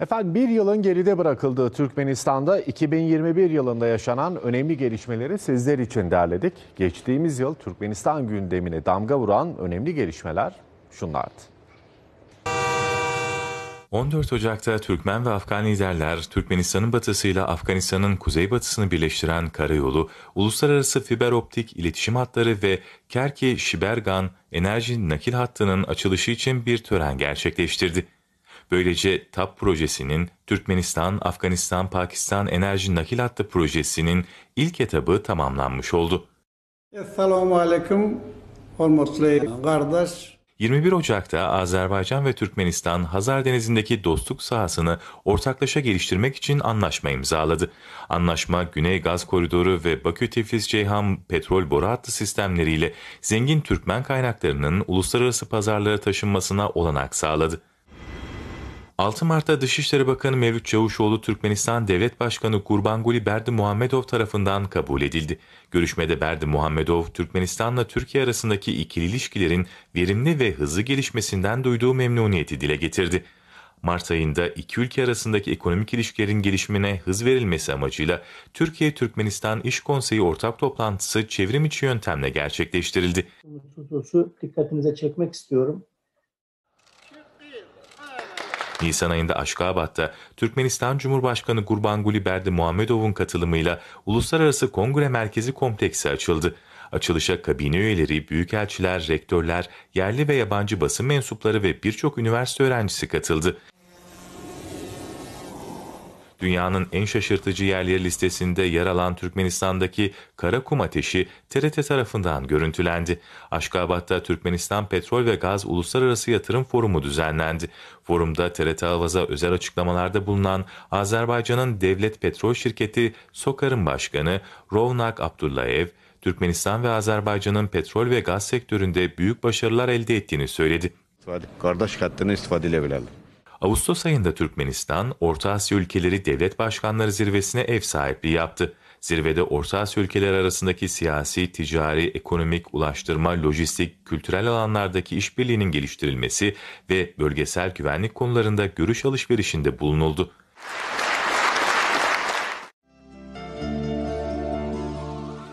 Efendim bir yılın geride bırakıldığı Türkmenistan'da 2021 yılında yaşanan önemli gelişmeleri sizler için derledik. Geçtiğimiz yıl Türkmenistan gündemine damga vuran önemli gelişmeler şunlardı. 14 Ocak'ta Türkmen ve Afgan liderler Türkmenistan'ın batısıyla Afganistan'ın kuzeybatısını birleştiren karayolu, uluslararası fiber optik iletişim hatları ve Kerki-Şibergan enerji nakil hattının açılışı için bir tören gerçekleştirdi. Böylece TAP projesinin Türkmenistan, Afganistan, Pakistan enerji nakil hattı projesinin ilk etabı tamamlanmış oldu. Esselamu Aleyküm, hormatlı kardeş. 21 Ocak'ta Azerbaycan ve Türkmenistan Hazar Denizi'ndeki dostluk sahasını ortaklaşa geliştirmek için anlaşma imzaladı. Anlaşma Güney Gaz Koridoru ve Bakü-Tiflis-Ceyhan petrol boru hattı sistemleriyle zengin Türkmen kaynaklarının uluslararası pazarlara taşınmasına olanak sağladı. 6 Mart'ta Dışişleri Bakanı Mevlüt Çavuşoğlu Türkmenistan Devlet Başkanı Gurbanguly Berdi Muhammedov tarafından kabul edildi. Görüşmede Berdi Muhammedov, Türkmenistan'la Türkiye arasındaki ikili ilişkilerin verimli ve hızlı gelişmesinden duyduğu memnuniyeti dile getirdi. Mart ayında iki ülke arasındaki ekonomik ilişkilerin gelişimine hız verilmesi amacıyla Türkiye-Türkmenistan İş Konseyi ortak toplantısı çevrim içi yöntemle gerçekleştirildi. Huzursuz dikkatinize çekmek istiyorum. Nisan ayında Aşkabat'ta Türkmenistan Cumhurbaşkanı Gurbanguly Berdi Muhammedov'un katılımıyla Uluslararası Kongre Merkezi Kompleksi açıldı. Açılışa kabine üyeleri, büyükelçiler, rektörler, yerli ve yabancı basın mensupları ve birçok üniversite öğrencisi katıldı dünyanın en şaşırtıcı yerleri listesinde yer alan Türkmenistan'daki kara kum ateşi TRT tarafından görüntülendi. Aşkabat'ta Türkmenistan Petrol ve Gaz Uluslararası Yatırım Forumu düzenlendi. Forumda TRT Avaz'a özel açıklamalarda bulunan Azerbaycan'ın devlet petrol şirketi Sokar'ın başkanı Rovnak Abdullayev, Türkmenistan ve Azerbaycan'ın petrol ve gaz sektöründe büyük başarılar elde ettiğini söyledi. Kardeş hattını istifadele bilelim. Ağustos ayında Türkmenistan, Orta Asya ülkeleri devlet başkanları zirvesine ev sahipliği yaptı. Zirvede Orta Asya ülkeleri arasındaki siyasi, ticari, ekonomik, ulaştırma, lojistik, kültürel alanlardaki işbirliğinin geliştirilmesi ve bölgesel güvenlik konularında görüş alışverişinde bulunuldu.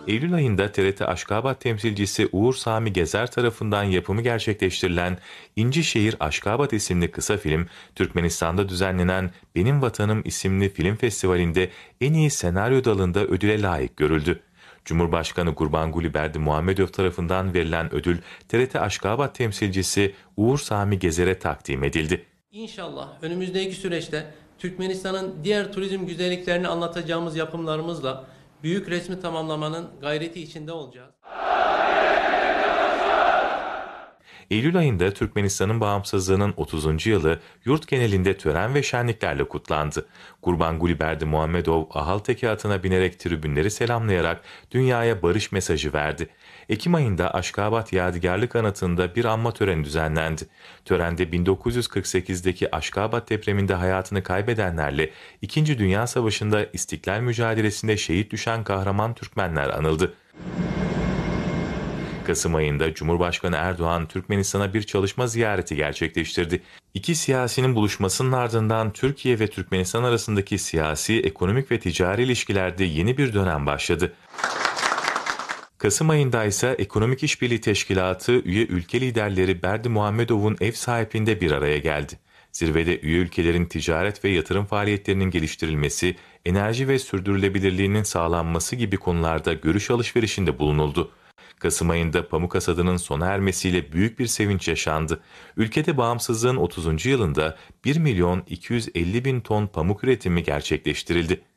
Eylül ayında TRT Aşkabat temsilcisi Uğur Sami Gezer tarafından yapımı gerçekleştirilen İnci Şehir Aşkabat isimli kısa film, Türkmenistan'da düzenlenen Benim Vatanım isimli film festivalinde en iyi senaryo dalında ödüle layık görüldü. Cumhurbaşkanı Gurbanguly Berdi Muhammedov tarafından verilen ödül TRT Aşkabat temsilcisi Uğur Sami Gezer'e takdim edildi. İnşallah önümüzdeki süreçte Türkmenistan'ın diğer turizm güzelliklerini anlatacağımız yapımlarımızla büyük resmi tamamlamanın gayreti içinde olacağız. Eylül ayında Türkmenistan'ın bağımsızlığının 30. yılı yurt genelinde tören ve şenliklerle kutlandı. Gurbanguli Berdi Muhammedov Ahalteki atına binerek tribünleri selamlayarak dünyaya barış mesajı verdi. Ekim ayında Aşkabat Yadigarlık Anatı'nda bir anma töreni düzenlendi. Törende 1948'deki Aşkabat depreminde hayatını kaybedenlerle 2. Dünya Savaşı'nda istiklal mücadelesinde şehit düşen kahraman Türkmenler anıldı. Kasım ayında Cumhurbaşkanı Erdoğan Türkmenistan'a bir çalışma ziyareti gerçekleştirdi. İki siyasinin buluşmasının ardından Türkiye ve Türkmenistan arasındaki siyasi, ekonomik ve ticari ilişkilerde yeni bir dönem başladı. Kasım ayında ise Ekonomik İşbirliği Teşkilatı üye ülke liderleri Berdi Muhammedov'un ev sahipliğinde bir araya geldi. Zirvede üye ülkelerin ticaret ve yatırım faaliyetlerinin geliştirilmesi, enerji ve sürdürülebilirliğinin sağlanması gibi konularda görüş alışverişinde bulunuldu. Kasım ayında pamuk hasadının sona ermesiyle büyük bir sevinç yaşandı. Ülkede bağımsızlığın 30. yılında 1 milyon 250 bin ton pamuk üretimi gerçekleştirildi.